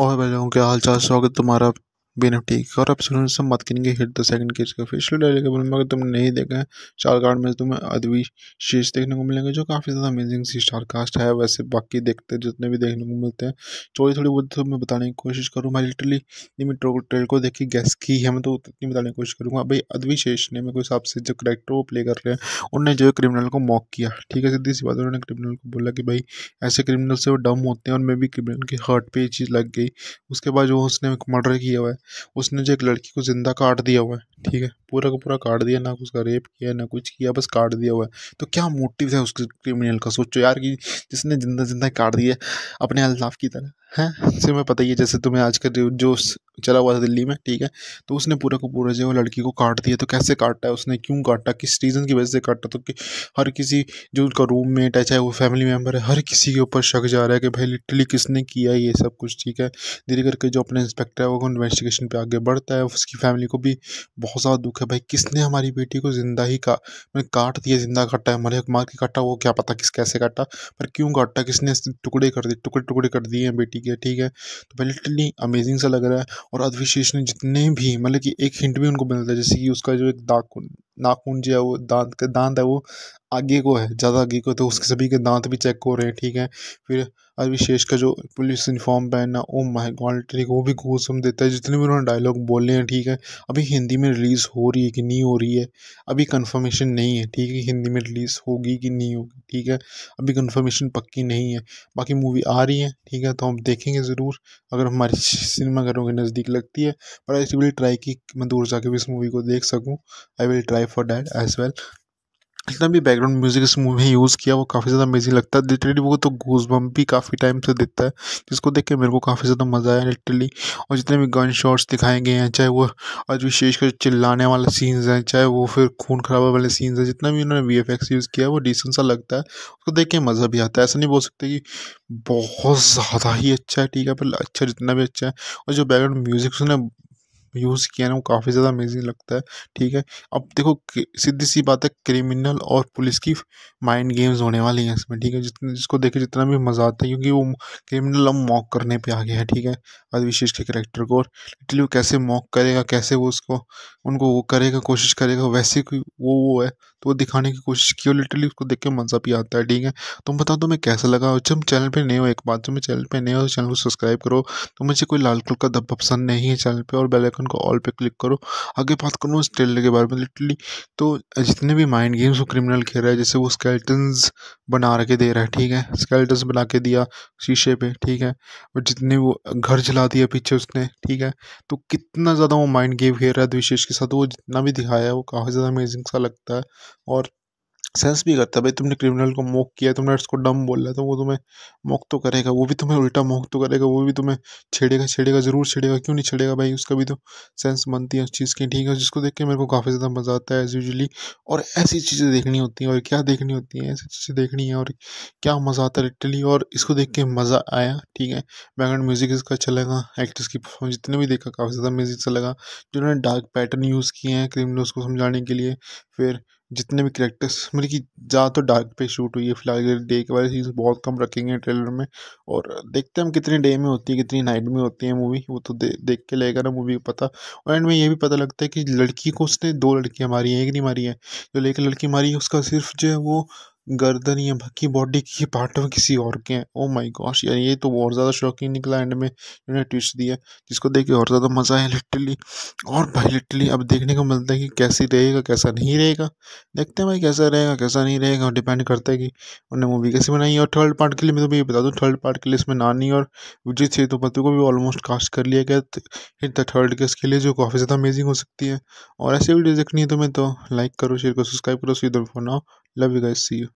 और भाई लोगों क्या हाल चाल स्वागत तुम्हारा बिन ठीक और आप सुन से मत करेंगे हिट द सेकंड केज का फेशियल डायलॉग में अगर तुमने नहीं देखा है चार कार्ड में तुम्हें अदवी शीर्ष देखने को मिलेंगे जो काफ़ी ज़्यादा अमेजिंग सी स्टार कास्ट है वैसे बाकी देखते जितने भी देखने को मिलते हैं थोड़ी थोड़ी बहुत तो मैं बताने की कोशिश करूँ मैं लिटरली मैं ट्रेल को देखी गैस की है मैं तो उतनी बताने की कोशिश करूँगा भाई अदवी शेष ने मेरे को हिसाब से जो करेक्टर वो प्ले कर रहे हैं उनने जो क्रिमिनल को मॉक किया ठीक है सीधी सी बात उन्होंने क्रिमिनल को बोला कि भाई ऐसे क्रिमिनल से वो डम होते हैं और मे भी क्रिमिनल के हर्ट पर ये चीज़ लग गई उसके बाद जो उसने मर्डर किया हुआ है उसने जो एक लड़की को ज़िंदा काट दिया हुआ है ठीक है पूरा का पूरा काट दिया ना उसका रेप किया ना कुछ किया बस काट दिया हुआ है तो क्या मोटिव है उस क्रिमिनल का सोचो यार कि जिसने जिंदा जिंदा काट दिया अपने अल्लाफ की तरह है से मैं पता ही है जैसे तुम्हें आज का जो चला हुआ था दिल्ली में ठीक है तो उसने पूरा को पूरा जो लड़की को काट दिया तो कैसे काटा है उसने क्यों काटा किस रीज़न की वजह से काटा तो कि हर किसी जो उनका रूममेट है चाहे वो फैमिली मेम्बर है हर किसी के ऊपर शक जा रहा है कि भाई लिटरली किसने किया ये सब कुछ ठीक है धीरे करके जो अपने इंस्पेक्टर है वो इन्वेस्टिगेशन पर आगे बढ़ता है उसकी फैमिली को भी बहुत ज़्यादा दुख है भाई किसने हमारी बेटी को ज़िंदा ही का मैंने मतलब काट दिया ज़िंदा काटा है मरे मार के काटा वो क्या पता किस कैसे काटा पर क्यों काटा किसने टुकड़े कर दिए टुकड़े टुकड़े कर दिए हैं बेटी ठीक है ठीक है तो पहले इतनी अमेजिंग सा लग रहा है और अधविशेष ने जितने भी मतलब कि एक हिंट भी उनको मिलता है जैसे कि उसका जो एक दाग नाखून जो है वो दांत का दांत है वो आगे को है ज़्यादा आगे को तो उसके सभी के दांत भी चेक हो रहे हैं ठीक है फिर अभिशेष का जो पुलिस यूनिफॉर्म पहनना ओम माय गॉड ठीक वो भी गौसम देता है जितने भी उन्होंने डायलॉग बोले हैं ठीक है अभी हिंदी में रिलीज़ हो रही है कि नहीं हो रही है अभी कंफर्मेशन नहीं है ठीक है हिंदी में रिलीज़ होगी कि नहीं होगी ठीक है अभी कन्फर्मेशन पक्की नहीं है बाकी मूवी आ रही है ठीक है तो हम देखेंगे ज़रूर अगर हमारी सिनेमाघरों के नज़दीक लगती है पर आई विल ट्राई कि मैं दूर जाके भी इस मूवी को देख सकूँ I will try for that as well जितना भी बैकग्राउंड म्यूजिक इस मूवी में यूज़ किया वो काफ़ी ज़्यादा अमेजिंग लगता है लिटरली वो तो गूज बम भी काफ़ी टाइम से देता है जिसको देख के मेरे को काफ़ी ज़्यादा मज़ा आया लिटरली और जितने भी गन शॉट्स दिखाए गए हैं चाहे वो आज विशेषकर चिल्लाने वाले सीन्स हैं चाहे वो फिर खून खराबा वाले सीन्स हैं जितना भी उन्होंने वी यूज़ किया वो डिसेंट सा लगता है उसको देख के मज़ा भी आता है ऐसा नहीं बोल सकते कि बहुत ज़्यादा ही अच्छा है ठीक है पर अच्छा जितना भी अच्छा है और जो बैकग्राउंड म्यूजिक उसने यूज़ किया ना वो काफ़ी ज़्यादा अमेजिंग लगता है ठीक है अब देखो सीधी सी बात है क्रिमिनल और पुलिस की माइंड गेम्स होने वाली हैं इसमें ठीक है जितने जिसको देखे जितना भी मज़ा आता है क्योंकि वो क्रिमिनल अब मॉक करने पे आ गया है ठीक है विशेष के करेक्टर को और लिटली वो कैसे मॉक करेगा कैसे वो उसको उनको वो करेगा कोशिश करेगा वैसे कोई वो वो है तो वो दिखाने की कोशिश की और लिटरली उसको देख के मज़ा भी आता है ठीक है तुम तो बताओ मैं कैसा लगा और जब चैनल पे नए हो एक बात जब मैं चैनल पे नए हो चैनल को सब्सक्राइब करो तो मुझे कोई लाल कलर का धब्बा पसंद नहीं है चैनल पर और बेलाइकन को ऑल पर क्लिक करो आगे बात करूँ उस ट्रेलर के बारे में लिटरली तो जितने भी माइंड गेम्स वो क्रिमिनल खेल रहा है जैसे वो स्केल्टन्स बना के दे रहा है ठीक है स्केल्टन्स बना के दिया शीशे पे ठीक है और जितने वो घर जला दिया पीछे उसने ठीक है तो कितना ज़्यादा वो माइंड गेम खेल रहा है विशेष के साथ वो जितना भी दिखाया है वो काफ़ी ज़्यादा अमेजिंग सा लगता है और सेंस भी करता है भाई तुमने क्रिमिनल को मोक किया तुमने उसको डम बोला तो वो तुम्हें मोक तो करेगा वो भी तुम्हें उल्टा मोक तो करेगा वो भी तुम्हें छेड़ेगा छेड़ेगा ज़रूर छेड़ेगा क्यों नहीं छेड़ेगा भाई उसका भी तो सेंस बनती है उस चीज़ की ठीक है जिसको देख के मेरे को काफ़ी ज़्यादा मज़ा आता है एज़ यूजली और ऐसी चीज़ें देखनी होती हैं और क्या देखनी होती हैं ऐसी चीज़ें देखनी है और क्या मज़ा आता है लिटरली और इसको देख के मज़ा आया ठीक है बैकग्राउंड म्यूज़िक इसका अच्छा लगा एक्टर्स की परफॉर्मेंस जितने भी देखा काफ़ी ज़्यादा म्यूज़िक अच्छा लगा जिन्होंने डार्क पैटर्न यूज़ किए हैं क्रिमिनल्स को समझाने के लिए फिर जितने भी करेक्टर्स मतलब कि ज़्यादातर तो डार्क पे शूट हुई है फिलहाल डे के वाले सीन्स बहुत कम रखेंगे ट्रेलर में और देखते हैं हम कितने डे में होती है कितनी नाइट में होती है मूवी वो तो दे, देख के लेगा ना मूवी को पता और एंड में ये भी पता लगता है कि लड़की को उसने दो लड़कियाँ मारी हैं एक नहीं मारी है जो लेकर लड़की मारी है उसका सिर्फ जो है वो गर्दन या बाकी बॉडी की पार्ट में किसी और के हैं ओ माई गॉश यार ये तो और ज़्यादा शॉकिंग निकला एंड में इन्होंने ट्विस्ट दिया जिसको देख के और ज़्यादा मज़ा आया लिटरली और भाई लिटरली अब देखने को मिलता है कि कैसी रहेगा कैसा नहीं रहेगा देखते हैं भाई कैसा रहेगा कैसा नहीं रहेगा डिपेंड करता है कि उन्होंने मूवी कैसी बनाई और थर्ड पार्ट के लिए मैं तो ये बता दूँ थर्ड पार्ट के लिए इसमें नानी और विजय सेतुपति को भी ऑलमोस्ट कास्ट कर लिया गया हिट द थर्ड केस के लिए जो काफ़ी ज़्यादा अमेजिंग हो सकती है और ऐसी वीडियो देखनी है तो मैं तो लाइक करो शेयर करो सब्सक्राइब करो सीधर फोन आओ Love you guys. See you.